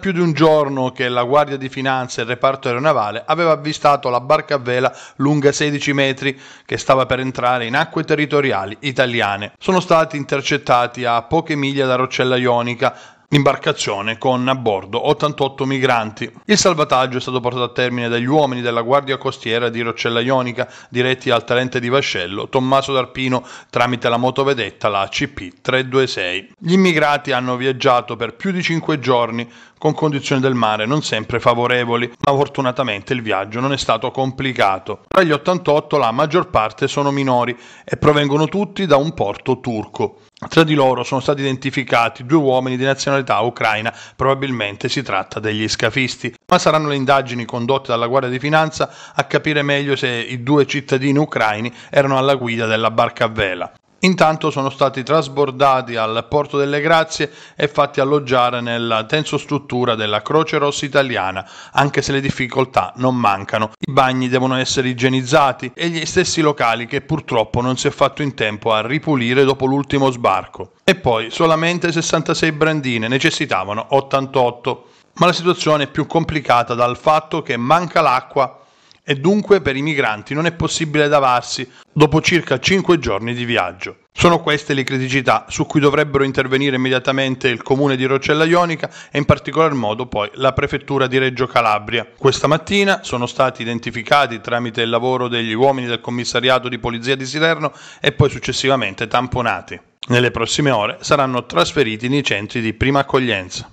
più di un giorno che la Guardia di Finanza e il reparto aeronavale aveva avvistato la barca a vela lunga 16 metri che stava per entrare in acque territoriali italiane. Sono stati intercettati a poche miglia da Roccella Ionica, imbarcazione con a bordo 88 migranti. Il salvataggio è stato portato a termine dagli uomini della Guardia Costiera di Roccella Ionica diretti al talente di Vascello Tommaso D'Arpino tramite la motovedetta la CP326. Gli immigrati hanno viaggiato per più di 5 giorni con condizioni del mare non sempre favorevoli, ma fortunatamente il viaggio non è stato complicato. Tra gli 88 la maggior parte sono minori e provengono tutti da un porto turco. Tra di loro sono stati identificati due uomini di nazionalità ucraina, probabilmente si tratta degli scafisti, ma saranno le indagini condotte dalla Guardia di Finanza a capire meglio se i due cittadini ucraini erano alla guida della barca a vela. Intanto sono stati trasbordati al Porto delle Grazie e fatti alloggiare nella tenso struttura della Croce Rossa Italiana, anche se le difficoltà non mancano. I bagni devono essere igienizzati e gli stessi locali che purtroppo non si è fatto in tempo a ripulire dopo l'ultimo sbarco. E poi solamente 66 brandine, necessitavano 88. Ma la situazione è più complicata dal fatto che manca l'acqua e dunque per i migranti non è possibile lavarsi dopo circa 5 giorni di viaggio. Sono queste le criticità su cui dovrebbero intervenire immediatamente il comune di Rocella Ionica e in particolar modo poi la prefettura di Reggio Calabria. Questa mattina sono stati identificati tramite il lavoro degli uomini del commissariato di polizia di Silerno e poi successivamente tamponati. Nelle prossime ore saranno trasferiti nei centri di prima accoglienza.